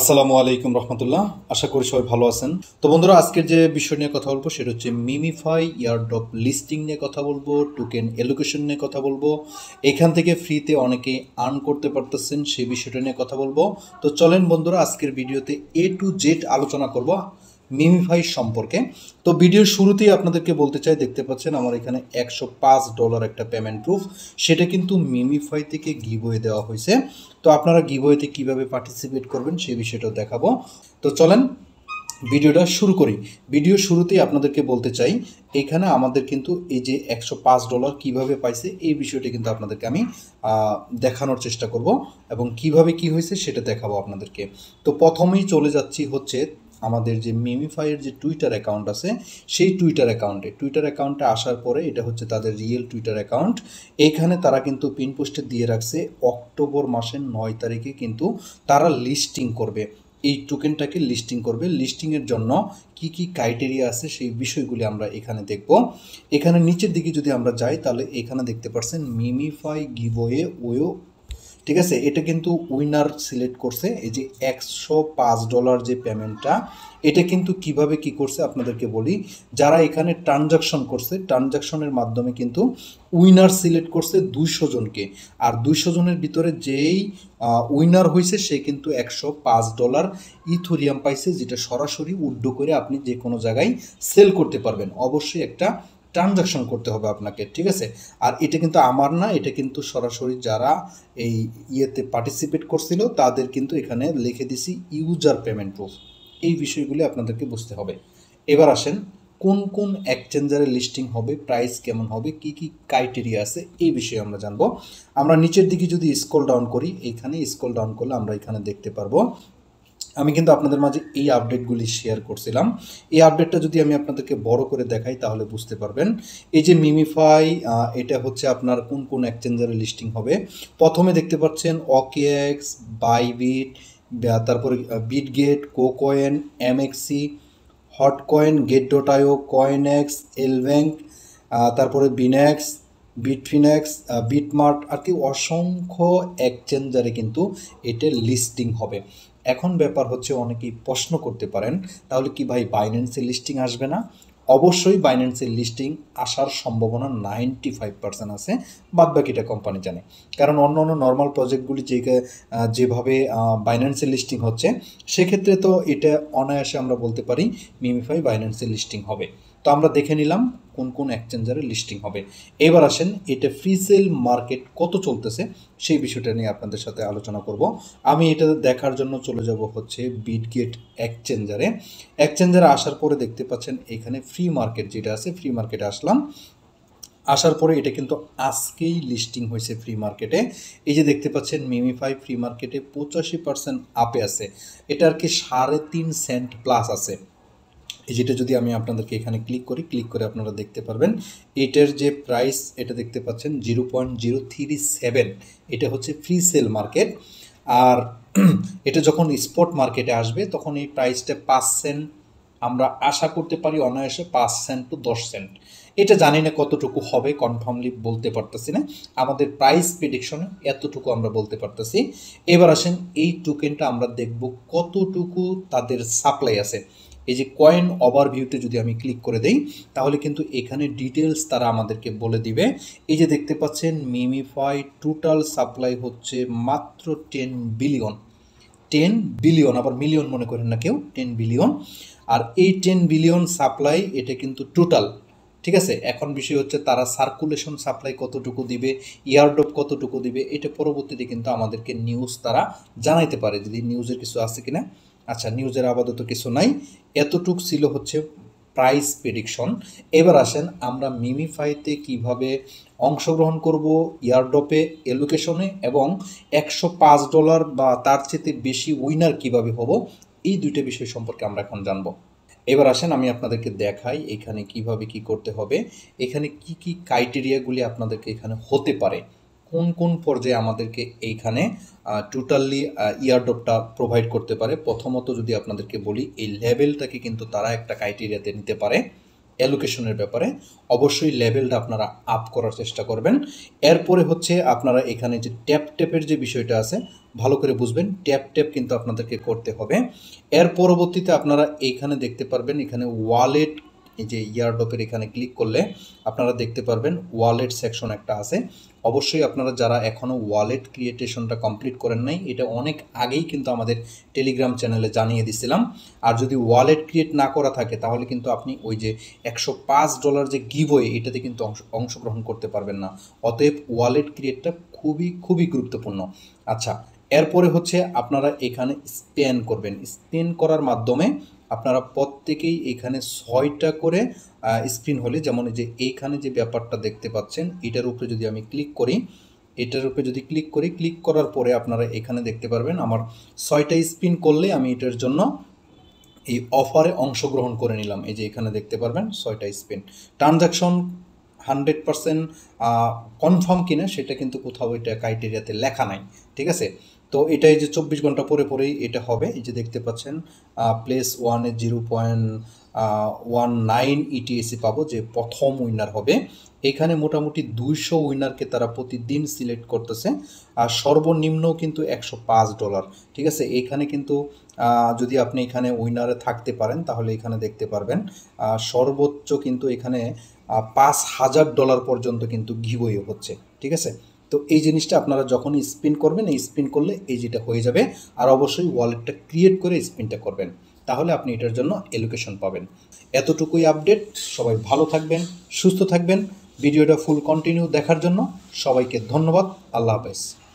আসসালামু আলাইকুম রহমতুল্লাহ আশা করি সবাই ভালো আছেন তো বন্ধুরা আজকের যে বিষয় নিয়ে কথা বলবো সেটা হচ্ছে মিমিফাই ইয়ারডপ লিস্টিং নিয়ে কথা বলবো টোকেন এলোকেশন নিয়ে কথা বলবো এখান থেকে ফ্রিতে অনেকে আর্ন করতে পারতেছেন সেই বিষয়টা নিয়ে কথা বলবো তো চলেন বন্ধুরা আজকের ভিডিওতে এ টু জেড আলোচনা করব মিমিফাই সম্পর্কে তো ভিডিওর শুরুতেই আপনাদেরকে বলতে চাই দেখতে পাচ্ছেন আমার এখানে একশো পাঁচ ডলার একটা পেমেন্ট প্রুফ সেটা কিন্তু মিমিফাই থেকে গিভওয়ে দেওয়া হয়েছে তো আপনারা গিভওয়েতে কিভাবে পার্টিসিপেট করবেন সে বিষয়টাও দেখাবো তো চলেন ভিডিওটা শুরু করি ভিডিও শুরুতেই আপনাদেরকে বলতে চাই এখানে আমাদের কিন্তু এই যে একশো পাঁচ ডলার কিভাবে পাইছে এই বিষয়টি কিন্তু আপনাদেরকে আমি দেখানোর চেষ্টা করব এবং কিভাবে কি হয়েছে সেটা দেখাবো আপনাদেরকে তো প্রথমেই চলে যাচ্ছি হচ্ছে আমাদের যে মিমিফাইয়ের যে টুইটার অ্যাকাউন্ট আছে সেই টুইটার অ্যাকাউন্টে টুইটার অ্যাকাউন্টে আসার পরে এটা হচ্ছে তাদের রিয়েল টুইটার অ্যাকাউন্ট এইখানে তারা কিন্তু পিন পোস্টে দিয়ে রাখছে অক্টোবর মাসের নয় তারিখে কিন্তু তারা লিস্টিং করবে এই টোকেনটাকে লিস্টিং করবে লিস্টিংয়ের জন্য কি কি ক্রাইটেরিয়া আছে সেই বিষয়গুলি আমরা এখানে দেখব এখানে নিচের দিকে যদি আমরা যাই তাহলে এখানে দেখতে পারছেন মিমিফাই গিভওয়ে ওয়ো ঠিক আছে এটা কিন্তু উইনার সিলেক্ট করছে এই যে একশো পাঁচ ডলার যে পেমেন্টটা এটা কিন্তু কিভাবে কি করছে আপনাদেরকে বলি যারা এখানে ট্রানজাকশন করছে ট্রানজাকশনের মাধ্যমে কিন্তু উইনার সিলেক্ট করছে দুইশো জনকে আর দুইশো জনের ভিতরে যেই উইনার হয়েছে সে কিন্তু একশো পাঁচ ডলার ইথোরিয়াম পাইছে যেটা সরাসরি উড্ডো করে আপনি যে কোনো জায়গায় সেল করতে পারবেন অবশ্যই একটা ট্রানজাকশন করতে হবে আপনাকে ঠিক আছে আর এটা কিন্তু আমার না এটা কিন্তু সরাসরি যারা এই ইয়েতে পার্টিসিপেট করছিল তাদের কিন্তু এখানে লিখে দিছি ইউজার পেমেন্ট প্রুফ এই বিষয়গুলি আপনাদেরকে বুঝতে হবে এবার আসেন কোন কোন এক্সচেঞ্জারের লিস্টিং হবে প্রাইস কেমন হবে কি কি ক্রাইটেরিয়া আছে এই বিষয়ে আমরা জানবো আমরা নিচের দিকে যদি স্কল ডাউন করি এইখানে স্কল ডাউন করলে আমরা এখানে দেখতে পারবো আমি কিন্তু আপনাদের মাঝে এই আপডেটগুলি শেয়ার করছিলাম এই আপডেটটা যদি আমি আপনাদেরকে বড় করে দেখাই তাহলে বুঝতে পারবেন এই যে মিমিফাই এটা হচ্ছে আপনার কোন কোন এক্সচেঞ্জারে লিস্টিং হবে প্রথমে দেখতে পাচ্ছেন অকেএক্স বাইবিট তারপরে Bitget KuCoin MEXC HotCoin Gate dot IO CoinEx LBank তারপরে বিনেক্স বিটফিনেক্স বিটমার্ট আর কি অসংখ্য এক্সচেঞ্জারে কিন্তু এটা লিস্টিং হবে এখন ব্যাপার হচ্ছে অনেকেই প্রশ্ন করতে পারেন তাহলে কি ভাই বাইন্যান্সের লিস্টিং আসবে না অবশ্যই বাইন্যান্সের লিস্টিং আসার সম্ভাবনা নাইনটি ফাইভ পার্সেন্ট আছে বাদ বাকিটা কোম্পানি জানে কারণ অন্য অন্য নর্মাল প্রজেক্টগুলি যে যেভাবে বাইন্যান্সের লিস্টিং হচ্ছে সেক্ষেত্রে তো এটা অনায়াসে আমরা বলতে পারি মিমিফাই বাইন্যান্সের লিস্টিং হবে তো আমরা দেখে নিলাম কোন কোন এক্সচেঞ্জারে লিস্টিং হবে এবার আসেন এটা ফ্রি সেল মার্কেট কত চলতেছে সেই বিষয়টা নিয়ে আপনাদের সাথে আলোচনা করব আমি এটা দেখার জন্য চলে যাব হচ্ছে বিটগেট এক্সচেঞ্জারে এক্সচেঞ্জারে আসার পরে দেখতে পাচ্ছেন এখানে ফ্রি মার্কেট যেটা আছে ফ্রি মার্কেটে আসলাম আসার পরে এটা কিন্তু আজকেই লিস্টিং হয়েছে ফ্রি মার্কেটে এই যে দেখতে পাচ্ছেন মিমিফাই ফ্রি মার্কেটে পঁচাশি পার্সেন্ট আপে আছে এটা আর কি সাড়ে তিন সেন্ট প্লাস আছে যেটা যদি আমি আপনাদেরকে এখানে ক্লিক করি ক্লিক করে আপনারা দেখতে পারবেন এটার যে প্রাইস এটা দেখতে পাচ্ছেন zero point zero three seven এটা হচ্ছে ফ্রি সেল মার্কেট আর এটা যখন স্পট মার্কেটে আসবে তখন এই প্রাইসটা পাঁচ সেন্ট আমরা আশা করতে পারি অনায়াসে পাঁচ সেন্ট টু দশ সেন্ট এটা জানি না কতটুকু হবে কনফার্মলি বলতে পারতেছি না আমাদের প্রাইস প্রেডিকশনে এতটুকু আমরা বলতে পারতেছি এবার আসেন এই টোকেনটা আমরা দেখব কতটুকু তাদের সাপ্লাই আছে এই যে কয়েন ওভারভিউতে যদি আমি ক্লিক করে দেই তাহলে কিন্তু এখানে ডিটেলস তারা আমাদেরকে বলে দিবে এই যে দেখতে পাচ্ছেন মিমিফাই টোটাল সাপ্লাই হচ্ছে মাত্র টেন বিলিয়ন টেন বিলিয়ন আবার মিলিয়ন মনে করেন না কেউ টেন বিলিয়ন আর এই টেন বিলিয়ন সাপ্লাই এটা কিন্তু টোটাল ঠিক আছে এখন বিষয় হচ্ছে তারা সার্কুলেশন সাপ্লাই কতটুকু দিবে ইয়ারডপ কতটুকু দিবে এটা পরবর্তীতে কিন্তু আমাদেরকে নিউজ তারা জানাইতে পারে যদি নিউজের কিছু আছে কিনা আচ্ছা নিউজের আপাতত কিছু নাই এতটুক ছিল হচ্ছে প্রাইস প্রেডিকশন এবার আসেন আমরা মিমিফাইতে কিভাবে অংশগ্রহণ করব ইয়ারডপে এলোকেশনে এবং একশো পাঁচ ডলার বা তার চেয়ে বেশি উইনার কিভাবে হব এই দুইটা বিষয় সম্পর্কে আমরা এখন জানবো এবার আসেন আমি আপনাদেরকে দেখাই এখানে কিভাবে কি করতে হবে এখানে কি কি ক্রাইটেরিয়াগুলি আপনাদেরকে এখানে হতে পারে কোন কোন পর্যায়ে আমাদেরকে এইখানে টোটালি ইয়ারডপটা প্রোভাইড করতে পারে প্রথমত যদি আপনাদেরকে বলি এই লেভেলটাকে কিন্তু তারা একটা ক্রাইটেরিয়াতে নিতে পারে অ্যালোকেশনের ব্যাপারে অবশ্যই লেভেলটা আপনারা আপ করার চেষ্টা করবেন এরপরে হচ্ছে আপনারা এখানে যে ট্যাপ ট্যাপের যে বিষয়টা আছে ভালো করে বুঝবেন ট্যাপ ট্যাপ কিন্তু আপনাদেরকে করতে হবে এর পরবর্তীতে আপনারা এইখানে দেখতে পারবেন এখানে ওয়ালেট এই যে ইয়ারডপের এখানে ক্লিক করলে আপনারা দেখতে পারবেন ওয়ালেট সেকশন একটা আছে অবশ্যই আপনারা যারা এখনও ওয়ালেট ক্রিয়েটেশনটা কমপ্লিট করেন নাই এটা অনেক আগেই কিন্তু আমাদের টেলিগ্রাম চ্যানেলে জানিয়ে দিছিলাম আর যদি ওয়ালেট ক্রিয়েট না করা থাকে তাহলে কিন্তু আপনি ওই যে একশো পাঁচ ডলার যে গিভওয়ে এটাতে কিন্তু অংশগ্রহণ করতে পারবেন না অতএব ওয়ালেট ক্রিয়েটটা খুবই খুবই গুরুত্বপূর্ণ আচ্ছা এরপরে হচ্ছে আপনারা এখানে স্প্যান করবেন স্প্যান করার মাধ্যমে আপনারা প্রত্যেকেই এখানে ছয়টা করে স্পিন হলে যেমন যে এইখানে যে ব্যাপারটা দেখতে পাচ্ছেন এটার উপরে যদি আমি ক্লিক করি এটার উপরে যদি ক্লিক করি ক্লিক করার পরে আপনারা এখানে দেখতে পারবেন আমার ছয়টা স্পিন করলে আমি এটার জন্য এই অফারে অংশগ্রহণ করে নিলাম এই যে এখানে দেখতে পারবেন ছয়টা spin transaction hundred percent confirm কিনা সেটা কিন্তু কোথাও এটা ক্রাইটেরিয়াতে লেখা নাই ঠিক আছে তো এটা এই যে চব্বিশ ঘন্টা পরে পরেই এটা হবে এই যে দেখতে পাচ্ছেন প্লেস ওয়ানে zero point one nine ETAC পাবো যে প্রথম উইনার হবে এখানে মোটামুটি দুইশো উইনারকে তারা প্রতিদিন সিলেক্ট করতেছে আর সর্বনিম্ন কিন্তু একশো পাঁচ ডলার ঠিক আছে এখানে কিন্তু যদি আপনি এখানে উইনারে থাকতে পারেন তাহলে এখানে দেখতে পারবেন সর্বোচ্চ কিন্তু এখানে পাঁচ হাজার ডলার পর্যন্ত কিন্তু ঘিবই হচ্ছে ঠিক আছে তো এই জিনিসটা আপনারা যখন স্পিন করবেন এই স্পিন করলে এই যেটা হয়ে যাবে আর অবশ্যই ওয়ালেটটা ক্রিয়েট করে স্পিনটা করবেন তাহলে আপনি এটার জন্য এলোকেশন পাবেন এতটুকুই আপডেট সবাই ভালো থাকবেন সুস্থ থাকবেন ভিডিওটা ফুল কন্টিনিউ দেখার জন্য সবাইকে ধন্যবাদ আল্লাহ হাফেজ